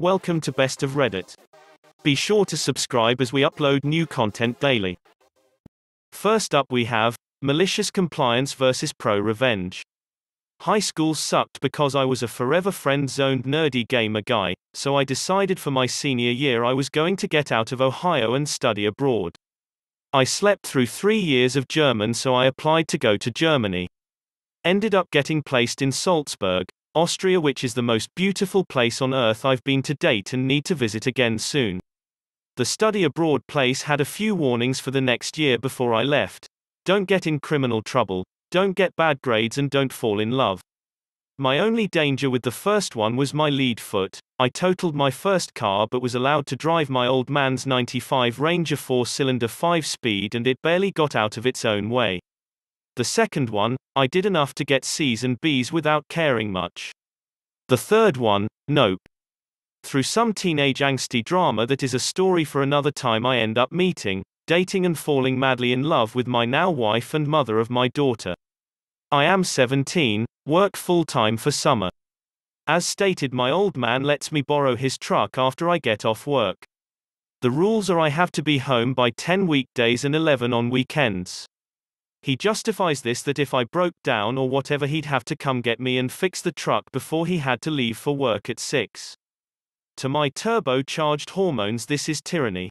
Welcome to Best of Reddit. Be sure to subscribe as we upload new content daily. First up we have Malicious Compliance vs Pro Revenge. High school sucked because I was a forever friend zoned nerdy gamer guy, so I decided for my senior year I was going to get out of Ohio and study abroad. I slept through three years of German so I applied to go to Germany. Ended up getting placed in Salzburg, Austria which is the most beautiful place on earth I've been to date and need to visit again soon. The study abroad place had a few warnings for the next year before I left. Don't get in criminal trouble, don't get bad grades and don't fall in love. My only danger with the first one was my lead foot. I totaled my first car but was allowed to drive my old man's 95 Ranger 4 cylinder 5 speed and it barely got out of its own way. The second one, I did enough to get C's and B's without caring much. The third one, nope. Through some teenage angsty drama that is a story for another time, I end up meeting, dating, and falling madly in love with my now wife and mother of my daughter. I am 17, work full time for summer. As stated, my old man lets me borrow his truck after I get off work. The rules are I have to be home by 10 weekdays and 11 on weekends. He justifies this that if I broke down or whatever he'd have to come get me and fix the truck before he had to leave for work at 6. To my turbocharged hormones this is tyranny.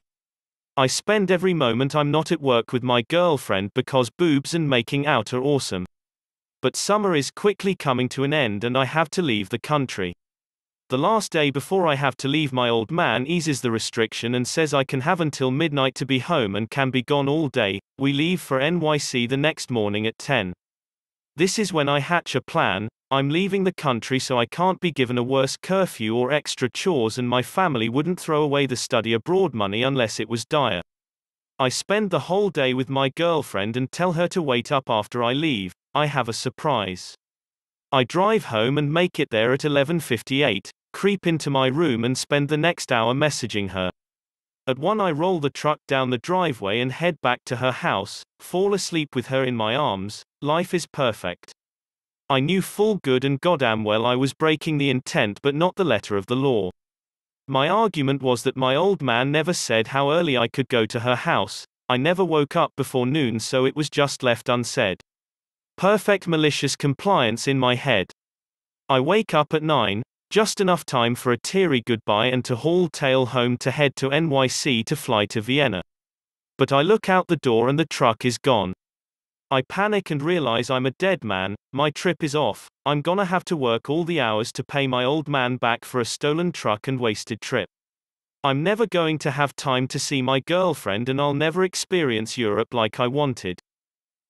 I spend every moment I'm not at work with my girlfriend because boobs and making out are awesome. But summer is quickly coming to an end and I have to leave the country. The last day before I have to leave my old man eases the restriction and says I can have until midnight to be home and can be gone all day. We leave for NYC the next morning at 10. This is when I hatch a plan. I'm leaving the country so I can't be given a worse curfew or extra chores, and my family wouldn't throw away the study abroad money unless it was dire. I spend the whole day with my girlfriend and tell her to wait up after I leave. I have a surprise. I drive home and make it there at 11:58 creep into my room and spend the next hour messaging her. At 1 I roll the truck down the driveway and head back to her house, fall asleep with her in my arms, life is perfect. I knew full good and goddamn well I was breaking the intent but not the letter of the law. My argument was that my old man never said how early I could go to her house, I never woke up before noon so it was just left unsaid. Perfect malicious compliance in my head. I wake up at 9, just enough time for a teary goodbye and to haul tail home to head to NYC to fly to Vienna. But I look out the door and the truck is gone. I panic and realize I'm a dead man, my trip is off, I'm gonna have to work all the hours to pay my old man back for a stolen truck and wasted trip. I'm never going to have time to see my girlfriend and I'll never experience Europe like I wanted.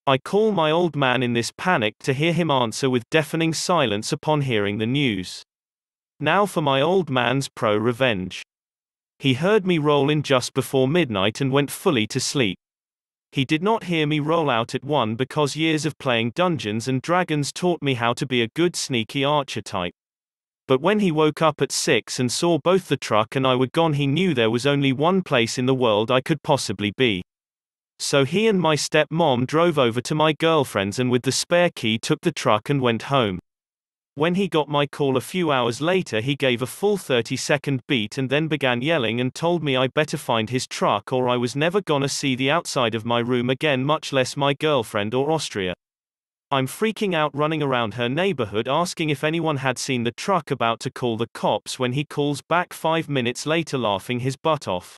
I call my old man in this panic to hear him answer with deafening silence upon hearing the news. Now for my old man's pro revenge. He heard me roll in just before midnight and went fully to sleep. He did not hear me roll out at 1 because years of playing Dungeons and Dragons taught me how to be a good sneaky archer type. But when he woke up at 6 and saw both the truck and I were gone, he knew there was only one place in the world I could possibly be. So he and my stepmom drove over to my girlfriend's and with the spare key took the truck and went home. When he got my call a few hours later, he gave a full 30 second beat and then began yelling and told me I better find his truck or I was never gonna see the outside of my room again, much less my girlfriend or Austria. I'm freaking out running around her neighborhood asking if anyone had seen the truck about to call the cops when he calls back five minutes later laughing his butt off.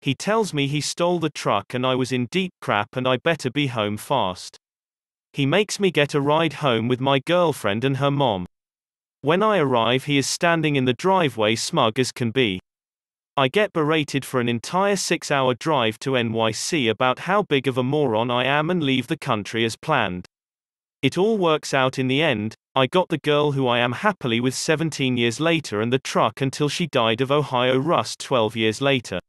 He tells me he stole the truck and I was in deep crap and I better be home fast. He makes me get a ride home with my girlfriend and her mom. When I arrive, he is standing in the driveway smug as can be. I get berated for an entire six hour drive to NYC about how big of a moron I am and leave the country as planned. It all works out in the end, I got the girl who I am happily with 17 years later and the truck until she died of Ohio rust 12 years later.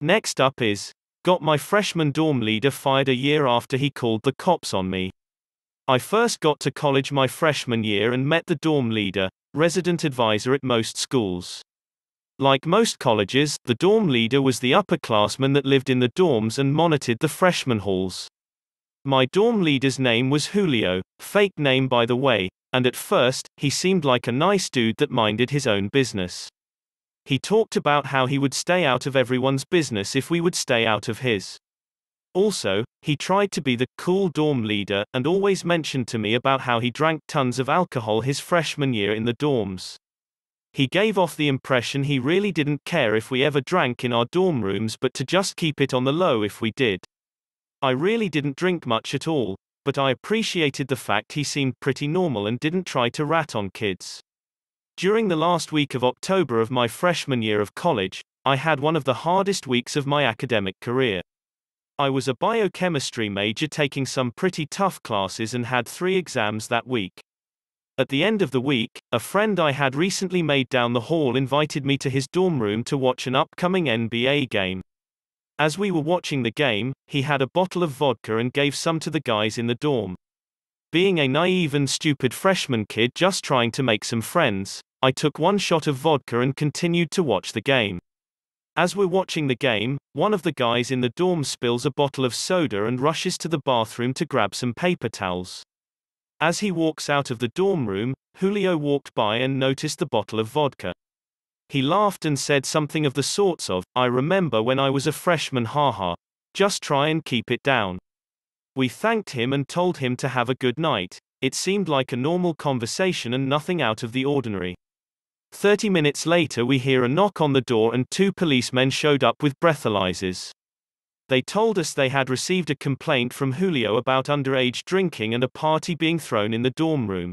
Next up is, got my freshman dorm leader fired a year after he called the cops on me. I first got to college my freshman year and met the dorm leader, resident advisor at most schools. Like most colleges, the dorm leader was the upperclassman that lived in the dorms and monitored the freshman halls. My dorm leader's name was Julio, fake name by the way, and at first, he seemed like a nice dude that minded his own business. He talked about how he would stay out of everyone's business if we would stay out of his. Also, he tried to be the cool dorm leader and always mentioned to me about how he drank tons of alcohol his freshman year in the dorms. He gave off the impression he really didn't care if we ever drank in our dorm rooms but to just keep it on the low if we did. I really didn't drink much at all, but I appreciated the fact he seemed pretty normal and didn't try to rat on kids. During the last week of October of my freshman year of college, I had one of the hardest weeks of my academic career. I was a biochemistry major taking some pretty tough classes and had three exams that week. At the end of the week, a friend I had recently made down the hall invited me to his dorm room to watch an upcoming NBA game. As we were watching the game, he had a bottle of vodka and gave some to the guys in the dorm. Being a naive and stupid freshman kid just trying to make some friends, I took one shot of vodka and continued to watch the game. As we're watching the game, one of the guys in the dorm spills a bottle of soda and rushes to the bathroom to grab some paper towels. As he walks out of the dorm room, Julio walked by and noticed the bottle of vodka. He laughed and said something of the sorts of, I remember when I was a freshman, haha. Just try and keep it down. We thanked him and told him to have a good night. It seemed like a normal conversation and nothing out of the ordinary. 30 minutes later, we hear a knock on the door, and two policemen showed up with breathalyzers. They told us they had received a complaint from Julio about underage drinking and a party being thrown in the dorm room.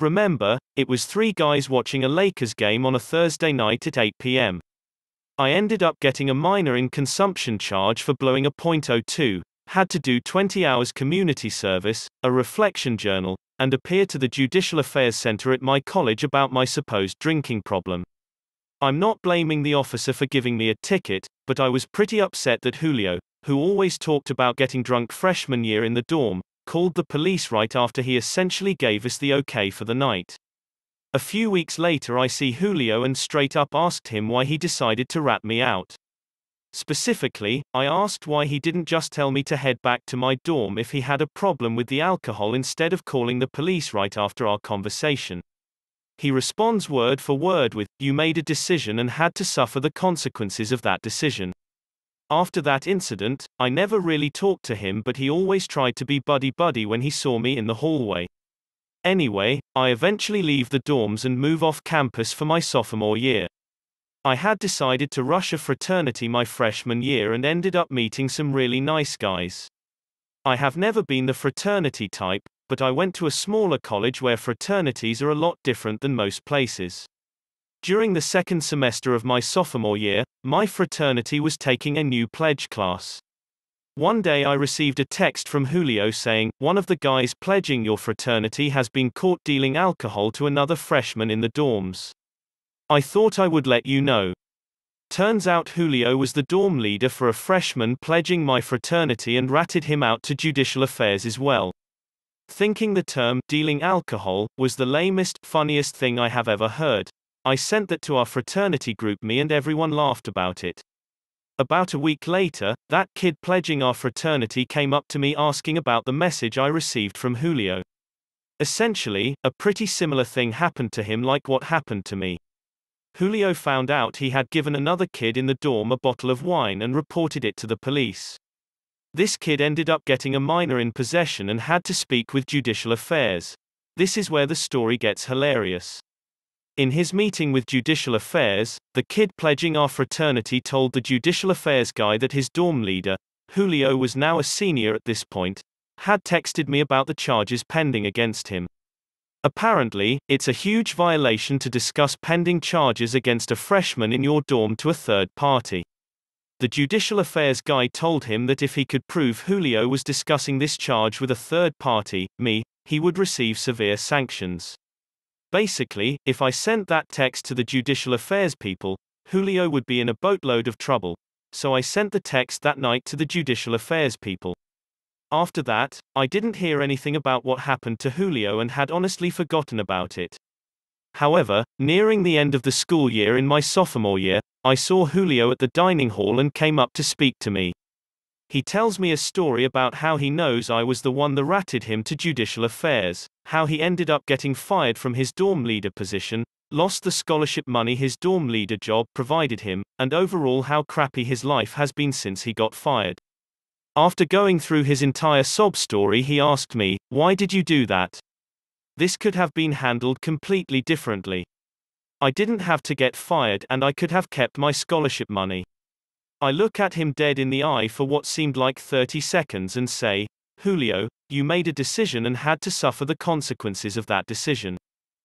Remember, it was three guys watching a Lakers game on a Thursday night at 8 p.m. I ended up getting a minor in consumption charge for blowing a .02, had to do 20 hours community service, a reflection journal, and appear to the Judicial Affairs Center at my college about my supposed drinking problem. I'm not blaming the officer for giving me a ticket, but I was pretty upset that Julio, who always talked about getting drunk freshman year in the dorm, called the police right after he essentially gave us the okay for the night. A few weeks later, I see Julio and straight up asked him why he decided to rat me out. Specifically, I asked why he didn't just tell me to head back to my dorm if he had a problem with the alcohol instead of calling the police right after our conversation. He responds word for word with, You made a decision and had to suffer the consequences of that decision. After that incident, I never really talked to him, but he always tried to be buddy buddy when he saw me in the hallway. Anyway, I eventually leave the dorms and move off campus for my sophomore year. I had decided to rush a fraternity my freshman year and ended up meeting some really nice guys. I have never been the fraternity type, but I went to a smaller college where fraternities are a lot different than most places. During the second semester of my sophomore year, my fraternity was taking a new pledge class. One day I received a text from Julio saying, One of the guys pledging your fraternity has been caught dealing alcohol to another freshman in the dorms. I thought I would let you know. Turns out Julio was the dorm leader for a freshman pledging my fraternity and ratted him out to judicial affairs as well. Thinking the term, dealing alcohol, was the lamest, funniest thing I have ever heard. I sent that to our fraternity group me and everyone laughed about it. About a week later, that kid pledging our fraternity came up to me asking about the message I received from Julio. Essentially, a pretty similar thing happened to him like what happened to me. Julio found out he had given another kid in the dorm a bottle of wine and reported it to the police. This kid ended up getting a minor in possession and had to speak with Judicial Affairs. This is where the story gets hilarious. In his meeting with Judicial Affairs, the kid pledging our fraternity told the Judicial Affairs guy that his dorm leader, Julio was now a senior at this point, had texted me about the charges pending against him. Apparently, it's a huge violation to discuss pending charges against a freshman in your dorm to a third party. The Judicial Affairs guy told him that if he could prove Julio was discussing this charge with a third party, me, he would receive severe sanctions. Basically, if I sent that text to the Judicial Affairs people, Julio would be in a boatload of trouble, so I sent the text that night to the Judicial Affairs people. After that, I didn't hear anything about what happened to Julio and had honestly forgotten about it. However, nearing the end of the school year in my sophomore year, I saw Julio at the dining hall and came up to speak to me. He tells me a story about how he knows I was the one that ratted him to judicial affairs, how he ended up getting fired from his dorm leader position, lost the scholarship money his dorm leader job provided him, and overall how crappy his life has been since he got fired. After going through his entire sob story, he asked me, Why did you do that? This could have been handled completely differently. I didn't have to get fired and I could have kept my scholarship money. I look at him dead in the eye for what seemed like 30 seconds and say, Julio, you made a decision and had to suffer the consequences of that decision.